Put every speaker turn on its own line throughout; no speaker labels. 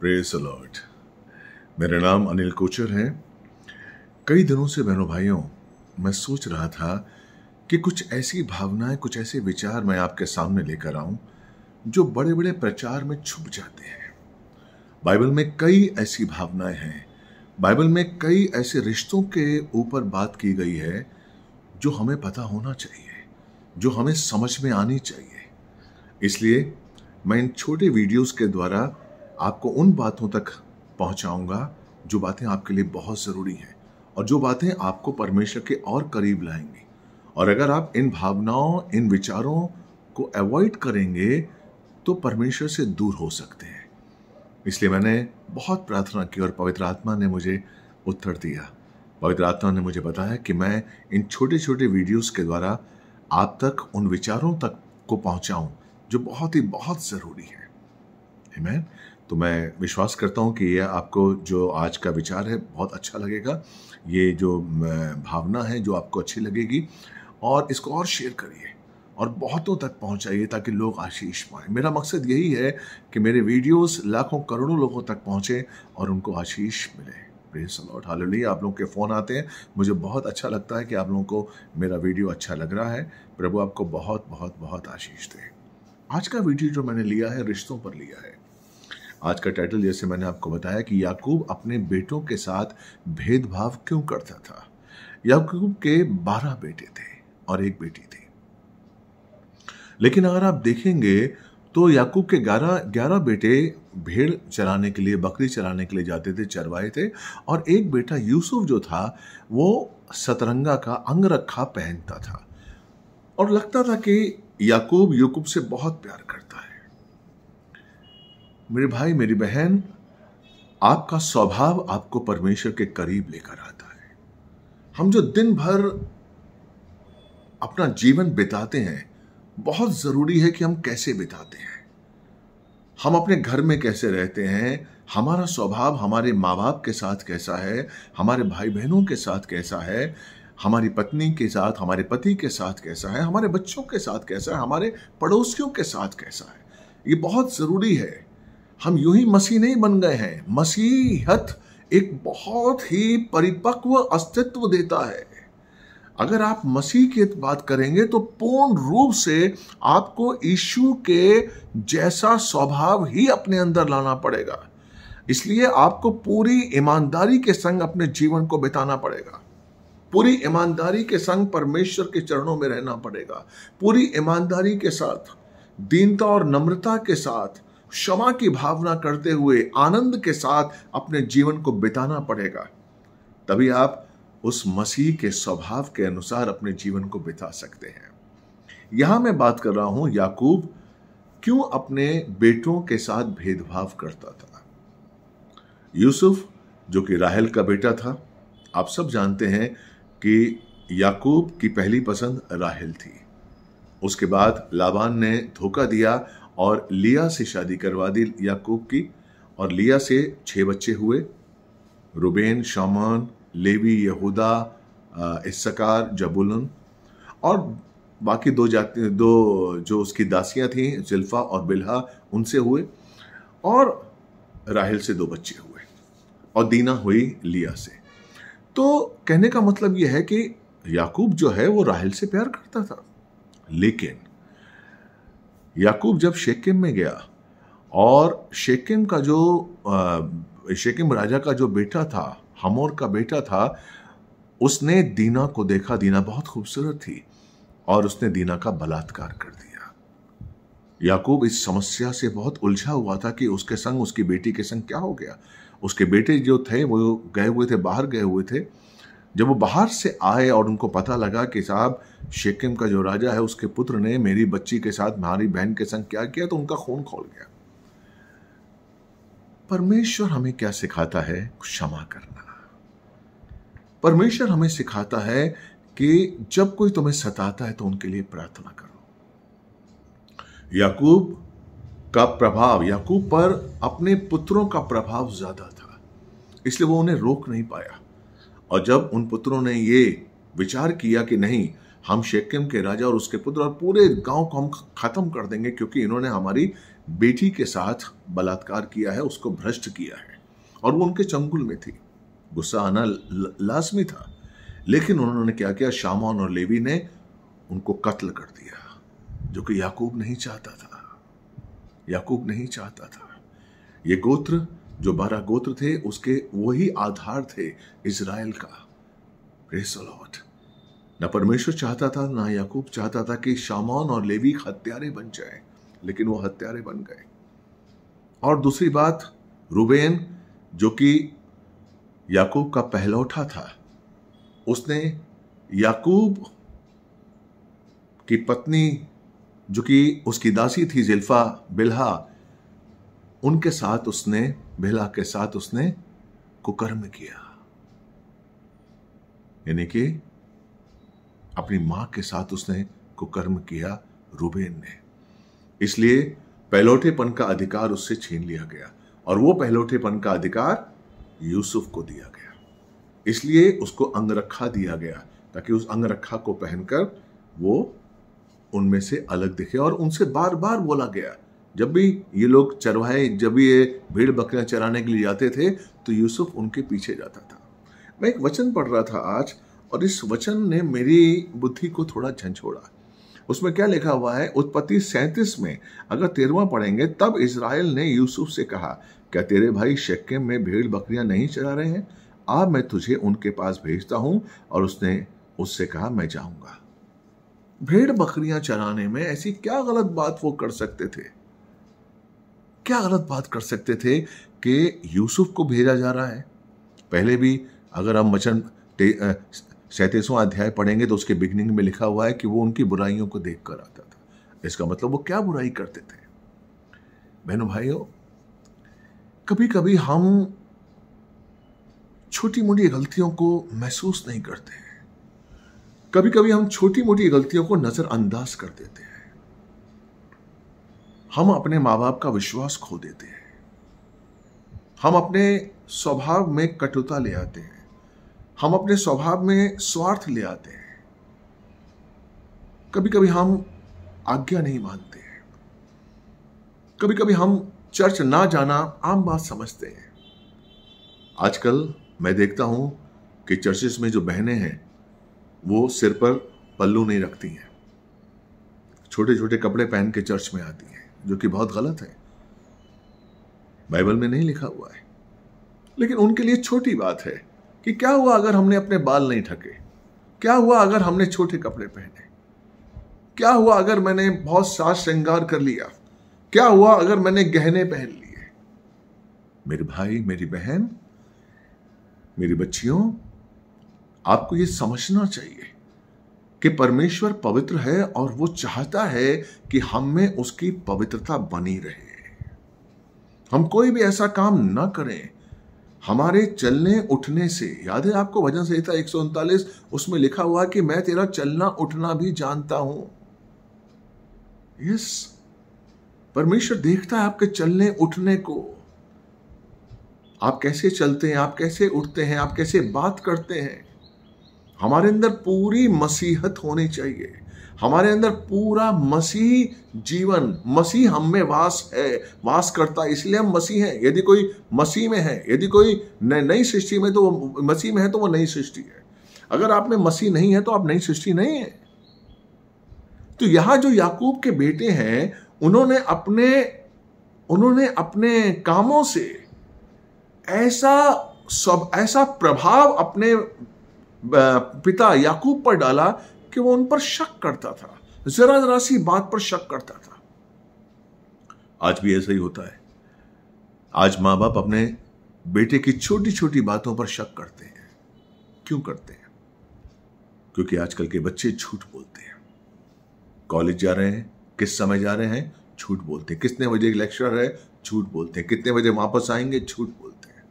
press allowed मेरा नाम अनिल कोचर है कई दिनों से बहनों भाइयों मैं सोच रहा था कि कुछ ऐसी भावनाएं कुछ ऐसे विचार मैं आपके सामने लेकर आऊं जो बड़े बड़े प्रचार में छुप जाते हैं बाइबल में कई ऐसी भावनाएं हैं बाइबल में कई ऐसे रिश्तों के ऊपर बात की गई है जो हमें पता होना चाहिए जो हमें समझ में आनी चाहिए इसलिए मैं इन छोटे वीडियोस के द्वारा आपको उन बातों तक पहुंचाऊंगा जो बातें आपके लिए बहुत ज़रूरी हैं और जो बातें आपको परमेश्वर के और करीब लाएंगी और अगर आप इन भावनाओं इन विचारों को अवॉइड करेंगे तो परमेश्वर से दूर हो सकते हैं इसलिए मैंने बहुत प्रार्थना की और पवित्र आत्मा ने मुझे उत्तर दिया पवित्र आत्मा ने मुझे बताया कि मैं इन छोटे छोटे वीडियोस के द्वारा आप तक उन विचारों तक को पहुंचाऊं जो बहुत ही बहुत ज़रूरी है आमीन तो मैं विश्वास करता हूँ कि ये आपको जो आज का विचार है बहुत अच्छा लगेगा ये जो भावना है जो आपको अच्छी लगेगी और इसको और शेयर करिए और बहुतों तक पहुँचाइए ताकि लोग आशीष पाएँ मेरा मकसद यही है कि मेरे वीडियोस लाखों करोड़ों लोगों तक पहुँचें और उनको आशीष मिले प्रेस आप लोगों के फ़ोन आते हैं मुझे बहुत अच्छा लगता है कि आप लोगों को मेरा वीडियो अच्छा लग रहा है प्रभु आपको बहुत बहुत बहुत आशीष दे आज का वीडियो जो मैंने लिया है रिश्तों पर लिया है आज का टाइटल जैसे मैंने आपको बताया कि याकूब अपने बेटों के साथ भेदभाव क्यों करता था याकूब के बारह बेटे थे और एक बेटी थी लेकिन अगर आप देखेंगे तो याकूब के ग्यारह ग्यारह बेटे भेड़ चराने के लिए बकरी चराने के लिए जाते थे चरवाए थे और एक बेटा यूसुफ जो था वो सतरंगा का अंगरखा पहनता था और लगता था कि याकूब यूकूब से बहुत प्यार करता है मेरे भाई मेरी बहन आपका स्वभाव आपको परमेश्वर के करीब लेकर आता है हम जो दिन भर अपना जीवन बिताते हैं बहुत ज़रूरी है कि हम कैसे बिताते हैं हम अपने घर में कैसे रहते हैं हमारा स्वभाव हमारे माँ बाप के साथ कैसा है हमारे भाई बहनों के साथ कैसा है हमारी पत्नी के साथ हमारे पति के साथ कैसा है हमारे बच्चों के साथ कैसा है हमारे पड़ोसियों के साथ कैसा है ये बहुत ज़रूरी है हम यूं ही मसीह नहीं बन गए हैं मसीहत एक बहुत ही परिपक्व अस्तित्व देता है अगर आप मसीह की बात करेंगे तो पूर्ण रूप से आपको ईशु के जैसा स्वभाव ही अपने अंदर लाना पड़ेगा इसलिए आपको पूरी ईमानदारी के संग अपने जीवन को बिताना पड़ेगा पूरी ईमानदारी के संग परमेश्वर के चरणों में रहना पड़ेगा पूरी ईमानदारी के साथ दीनता और नम्रता के साथ क्षमा की भावना करते हुए आनंद के साथ अपने जीवन को बिताना पड़ेगा तभी आप उस मसीह के स्वभाव के अनुसार अपने जीवन को बिता सकते हैं यहां मैं बात कर रहा हूं याकूब क्यों अपने बेटों के साथ भेदभाव करता था यूसुफ जो कि राहल का बेटा था आप सब जानते हैं कि याकूब की पहली पसंद राहल थी उसके बाद लाबान ने धोखा दिया और लिया से शादी करवा दी याकूब की और लिया से छः बच्चे हुए रुबेन शामन लेवी यहूदा इसकार जबुलन और बाकी दो जाति दो जो उसकी दासियां थीं जिल्फ़ा और बिल्हा उनसे हुए और राहिल से दो बच्चे हुए और दीना हुई लिया से तो कहने का मतलब यह है कि याकूब जो है वो राहिल से प्यार करता था लेकिन याकूब जब शेकिम में गया और शेकिम का जो शेकिम राजा का जो बेटा था हमोर का बेटा था उसने दीना को देखा दीना बहुत खूबसूरत थी और उसने दीना का बलात्कार कर दिया याकूब इस समस्या से बहुत उलझा हुआ था कि उसके संग उसकी बेटी के संग क्या हो गया उसके बेटे जो थे वो गए हुए थे बाहर गए हुए थे जब वो बाहर से आए और उनको पता लगा कि साहब शेकिम का जो राजा है उसके पुत्र ने मेरी बच्ची के साथ हमारी बहन के संग क्या किया तो उनका खून खोल गया परमेश्वर हमें क्या सिखाता है क्षमा करना परमेश्वर हमें सिखाता है कि जब कोई तुम्हें सताता है तो उनके लिए प्रार्थना करो याकूब का प्रभाव याकूब पर अपने पुत्रों का प्रभाव ज्यादा था इसलिए वो उन्हें रोक नहीं पाया और जब उन पुत्रों ने ये विचार किया कि नहीं हम शेकेम के राजा और उसके पुत्र और पूरे गांव को हम खत्म कर देंगे क्योंकि इन्होंने हमारी बेटी के साथ बलात्कार किया है उसको भ्रष्ट किया है और वो उनके चंगुल में थी गुस्सा आना लाजमी था लेकिन उन्होंने क्या किया शामोन और लेवी ने उनको कत्ल कर दिया जो कि याकूब नहीं चाहता था याकूब नहीं चाहता था ये गोत्र जो बारह गोत्र थे उसके वही आधार थे इसराइल का न परमेश्वर चाहता था ना याकूब चाहता था कि शामौन और लेवी हत्यारे बन जाएं, लेकिन वो हत्यारे बन गए और दूसरी बात रुबेन जो कि याकूब का पहलौठा था उसने याकूब की पत्नी जो कि उसकी दासी थी जिल्फा बिल्हा उनके साथ उसने बेला के साथ उसने कुकर्म किया यानी कि अपनी मां के साथ उसने कुकर्म किया रूबेन ने इसलिए पहलौठेपन का अधिकार उससे छीन लिया गया और वो पहलौठेपन का अधिकार यूसुफ को दिया गया इसलिए उसको अंगरखा दिया गया ताकि उस अंगरखा को पहनकर वो उनमें से अलग दिखे और उनसे बार बार बोला गया जब भी ये लोग चरवाए जब भी ये भीड़ बकरियां चराने के लिए जाते थे तो यूसुफ उनके पीछे जाता था मैं एक वचन पढ़ रहा था आज और इस वचन ने मेरी बुद्धि को थोड़ा झंझोड़ा उसमें क्या लिखा हुआ है उत्पत्ति सैंतीस में अगर तेरवा पढ़ेंगे तब इसराइल ने यूसुफ से कहा क्या तेरे भाई शक्के में भीड़ बकरियां नहीं चरा रहे हैं आप मैं तुझे उनके पास भेजता हूं और उसने उससे कहा मैं जाऊंगा भेड़ बकरियां चराने में ऐसी क्या गलत बात वो कर सकते थे क्या गलत बात कर सकते थे कि यूसुफ को भेजा जा रहा है पहले भी अगर हम वचन सैंतीसवां अध्याय पढ़ेंगे तो उसके बिगनिंग में लिखा हुआ है कि वो उनकी बुराइयों को देख कर आता था इसका मतलब वो क्या बुराई करते थे बहनों भाइयों कभी कभी हम छोटी मोटी गलतियों को महसूस नहीं करते कभी कभी हम छोटी मोटी गलतियों को नज़रअंदाज कर देते हैं हम अपने माँ बाप का विश्वास खो देते हैं हम अपने स्वभाव में कटुता ले आते हैं हम अपने स्वभाव में स्वार्थ ले आते हैं कभी कभी हम आज्ञा नहीं मानते हैं कभी कभी हम चर्च ना जाना आम बात समझते हैं आजकल मैं देखता हूं कि चर्चेस में जो बहनें हैं वो सिर पर पल्लू नहीं रखती हैं छोटे छोटे कपड़े पहन के चर्च में आती हैं जो कि बहुत गलत है बाइबल में नहीं लिखा हुआ है लेकिन उनके लिए छोटी बात है कि क्या हुआ अगर हमने अपने बाल नहीं ठके क्या हुआ अगर हमने छोटे कपड़े पहने क्या हुआ अगर मैंने बहुत साज श्रृंगार कर लिया क्या हुआ अगर मैंने गहने पहन लिए मेरे भाई मेरी बहन मेरी बच्चियों आपको यह समझना चाहिए कि परमेश्वर पवित्र है और वो चाहता है कि हम में उसकी पवित्रता बनी रहे हम कोई भी ऐसा काम ना करें हमारे चलने उठने से याद है आपको भजन संहिता एक उसमें लिखा हुआ कि मैं तेरा चलना उठना भी जानता हूं यस परमेश्वर देखता है आपके चलने उठने को आप कैसे चलते हैं आप कैसे उठते हैं आप कैसे बात करते हैं हमारे अंदर पूरी मसीहत होनी चाहिए हमारे अंदर पूरा मसीह जीवन मसीह हम में वास है वास करता है इसलिए हम मसीह हैं यदि कोई मसीह में है यदि कोई नई सृष्टि में तो वो मसीह में है तो वो नई सृष्टि है अगर आप में मसीह नहीं है तो आप नई सृष्टि नहीं है तो यहां जो याकूब के बेटे हैं उन्होंने अपने उन्होंने अपने कामों से ऐसा सब ऐसा प्रभाव अपने पिता याकूब पर डाला कि वो उन पर शक करता था जरा जरा सी बात पर शक करता था आज भी ऐसा ही होता है आज मां बाप अपने बेटे की छोटी छोटी बातों पर शक करते हैं क्यों करते हैं क्योंकि आजकल के बच्चे झूठ बोलते हैं कॉलेज जा रहे हैं किस समय जा रहे हैं झूठ बोलते हैं कितने बजे लेक्चर है झूठ बोलते हैं कितने बजे वापस आएंगे झूठ बोलते हैं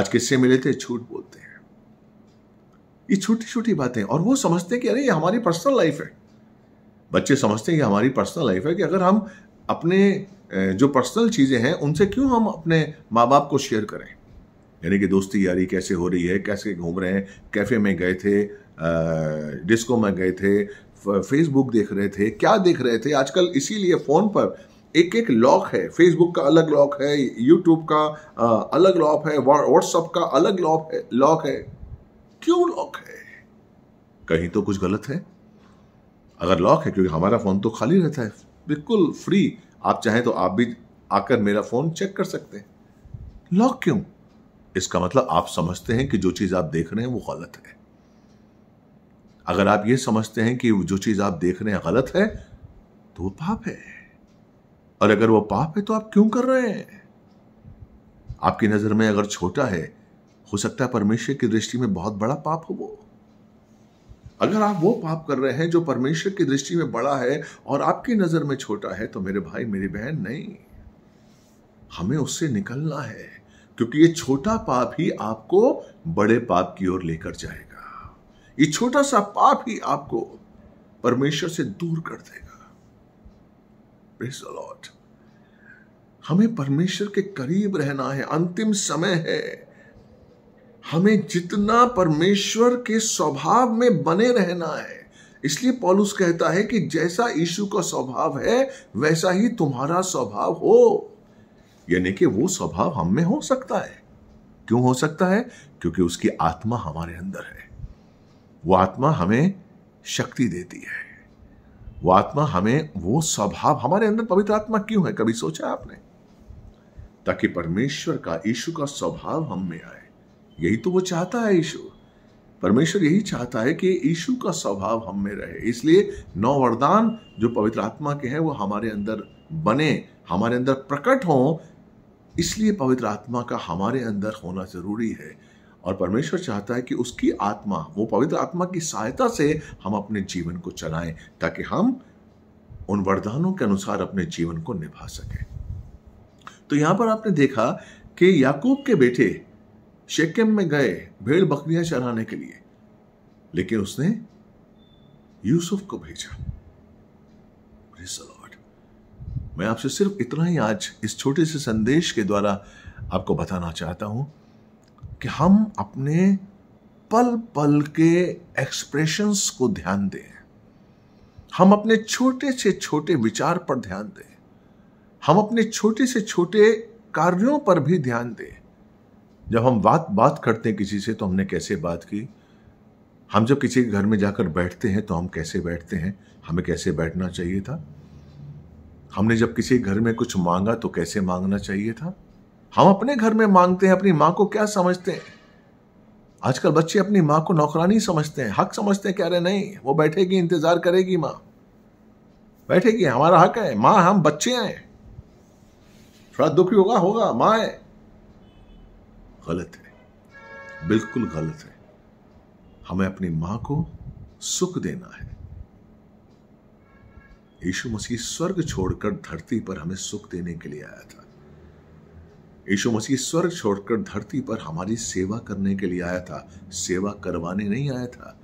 आज किससे मिले थे झूठ बोलते हैं ये छोटी छोटी बातें और वो समझते हैं कि अरे ये हमारी पर्सनल लाइफ है बच्चे समझते हैं कि हमारी पर्सनल लाइफ है कि अगर हम अपने जो पर्सनल चीज़ें हैं उनसे क्यों हम अपने माँ बाप को शेयर करें यानी कि दोस्ती यारी कैसे हो रही है कैसे घूम रहे हैं कैफ़े में गए थे डिस्को में गए थे फेसबुक देख रहे थे क्या देख रहे थे आजकल इसीलिए फ़ोन पर एक एक लॉक है फेसबुक का अलग लॉक है यूट्यूब का अलग लॉक है व्हाट्सअप का अलग लॉक है लॉक है क्यों लॉक है कहीं तो कुछ गलत है अगर लॉक है क्योंकि हमारा फ़ोन तो खाली रहता है बिल्कुल फ्री आप चाहें तो आप भी आकर मेरा फ़ोन चेक कर सकते हैं लॉक क्यों इसका मतलब आप समझते हैं कि जो चीज़ आप देख रहे हैं वो गलत है अगर आप ये समझते हैं कि जो चीज़ आप देख रहे हैं गलत है तो वो पाप है और अगर वो पाप है तो आप क्यों कर रहे हैं आपकी नज़र में अगर छोटा है हो सकता है परमेश्वर की दृष्टि में बहुत बड़ा पाप हो वो अगर आप वो पाप कर रहे हैं जो परमेश्वर की दृष्टि में बड़ा है और आपकी नज़र में छोटा है तो मेरे भाई मेरी बहन नहीं हमें उससे निकलना है क्योंकि ये छोटा पाप ही आपको बड़े पाप की ओर लेकर जाएगा ये छोटा सा पाप ही आपको परमेश्वर से दूर कर देगा लॉर्ड हमें परमेश्वर के करीब रहना है अंतिम समय है हमें जितना परमेश्वर के स्वभाव में बने रहना है इसलिए पॉलुस कहता है कि जैसा यीशु का स्वभाव है वैसा ही तुम्हारा स्वभाव हो यानी कि वो स्वभाव हम में हो सकता है क्यों हो सकता है क्योंकि उसकी आत्मा हमारे अंदर है वो आत्मा हमें शक्ति देती है वो आत्मा हमें वो स्वभाव हमारे अंदर पवित्र आत्मा क्यों है कभी सोचा आपने ताकि परमेश्वर का यीशु का स्वभाव हम में आए यही तो वो चाहता है ईश्वर परमेश्वर यही चाहता है कि यीशु का स्वभाव हम में रहे इसलिए नौ वरदान जो पवित्र आत्मा के हैं वो हमारे अंदर बने हमारे अंदर प्रकट हों इसलिए पवित्र आत्मा का हमारे अंदर होना जरूरी है और परमेश्वर चाहता है कि उसकी आत्मा वो पवित्र आत्मा की सहायता से हम अपने जीवन को चलाएं ताकि हम उन वरदानों के अनुसार अपने जीवन को निभा सकें तो यहां पर आपने देखा कि याकूब के बेटे शेकेम में गए भेड़ बकरियां चराने के लिए लेकिन उसने यूसुफ को भेजा मैं आपसे सिर्फ इतना ही आज इस छोटे से संदेश के द्वारा आपको बताना चाहता हूं कि हम अपने पल पल के एक्सप्रेशंस को ध्यान दें हम अपने छोटे से छोटे विचार पर ध्यान दें हम अपने छोटे से छोटे कार्यों पर भी ध्यान दें जब हम बात बात करते हैं किसी से तो हमने कैसे बात की हम जब किसी के घर में जाकर बैठते हैं तो हम कैसे बैठते हैं हमें कैसे बैठना चाहिए था हमने जब किसी घर में कुछ मांगा तो कैसे मांगना चाहिए था हम अपने घर में मांगते हैं अपनी माँ को क्या समझते हैं आजकल बच्चे अपनी माँ को नौकरानी समझते हैं हक समझते हैं कह रहे नहीं वो बैठेगी इंतजार करेगी माँ बैठेगी हमारा हक है माँ हम बच्चे हैं थोड़ा दुखी होगा होगा माँ है गलत है बिल्कुल गलत है हमें अपनी मां को सुख देना है यीशु मसीह स्वर्ग छोड़कर धरती पर हमें सुख देने के लिए आया था यीशु मसीह स्वर्ग छोड़कर धरती पर हमारी सेवा करने के लिए आया था सेवा करवाने नहीं आया था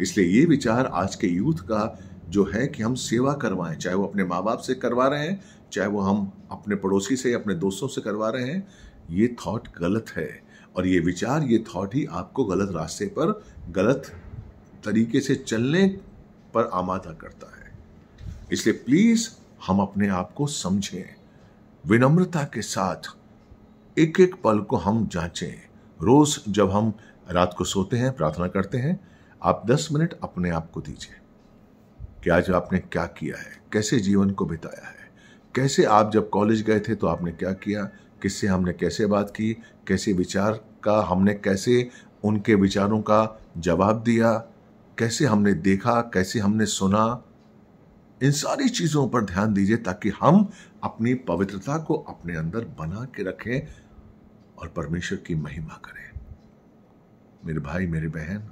इसलिए ये विचार आज के यूथ का जो है कि हम सेवा करवाएं चाहे वो अपने माँ बाप से करवा रहे हैं चाहे वो हम अपने पड़ोसी से अपने दोस्तों से करवा रहे हैं ये थॉट गलत है और ये विचार ये थॉट ही आपको गलत रास्ते पर गलत तरीके से चलने पर आमादा करता है इसलिए प्लीज़ हम अपने आप को समझें विनम्रता के साथ एक एक पल को हम जांचें रोज़ जब हम रात को सोते हैं प्रार्थना करते हैं आप 10 मिनट अपने आप को दीजिए कि आज आपने क्या किया है कैसे जीवन को बिताया है कैसे आप जब कॉलेज गए थे तो आपने क्या किया किससे हमने कैसे बात की कैसे विचार का हमने कैसे उनके विचारों का जवाब दिया कैसे हमने देखा कैसे हमने सुना इन सारी चीज़ों पर ध्यान दीजिए ताकि हम अपनी पवित्रता को अपने अंदर बना के रखें और परमेश्वर की महिमा करें मेरे भाई मेरी बहन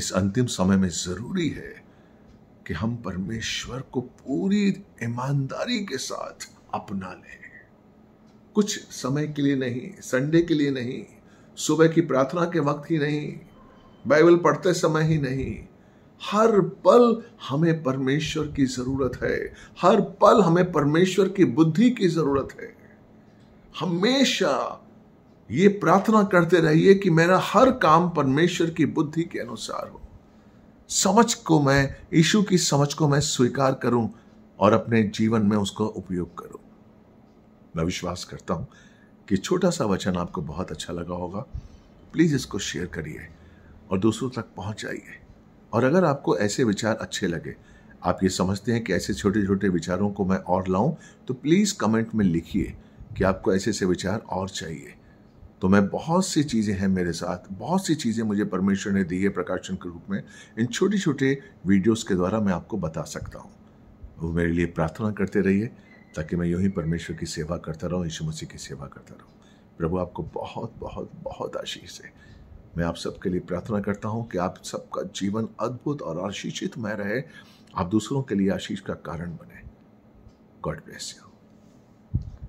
इस अंतिम समय में ज़रूरी है कि हम परमेश्वर को पूरी ईमानदारी के साथ अपना लें कुछ समय के लिए नहीं संडे के लिए नहीं सुबह की प्रार्थना के वक्त ही नहीं बाइबल पढ़ते समय ही नहीं हर पल हमें परमेश्वर की जरूरत है हर पल हमें परमेश्वर की बुद्धि की जरूरत है हमेशा ये प्रार्थना करते रहिए कि मेरा हर काम परमेश्वर की बुद्धि के अनुसार हो समझ को मैं ईशु की समझ को मैं स्वीकार करूं और अपने जीवन में उसका उपयोग करूं मैं विश्वास करता हूँ कि छोटा सा वचन आपको बहुत अच्छा लगा होगा प्लीज़ इसको शेयर करिए और दूसरों तक पहुँचाइए और अगर आपको ऐसे विचार अच्छे लगे आप ये समझते हैं कि ऐसे छोटे छोटे विचारों को मैं और लाऊं तो प्लीज़ कमेंट में लिखिए कि आपको ऐसे ऐसे विचार और चाहिए तो मैं बहुत सी चीज़ें हैं मेरे साथ बहुत सी चीज़ें मुझे परमेश्वर ने दी है प्रकाशन के रूप में इन छोटे छोटे वीडियोस के द्वारा मैं आपको बता सकता हूँ वो मेरे लिए प्रार्थना करते रहिए ताकि मैं यूँ ही परमेश्वर की सेवा करता रहूँ यीशु मसीह की सेवा करता रहूँ प्रभु आपको बहुत बहुत बहुत आशीष है मैं आप सबके लिए प्रार्थना करता हूँ कि आप सबका जीवन अद्भुत और आशीषितमय रहे आप दूसरों के लिए आशीष का कारण बने गॉड ब्लेस यू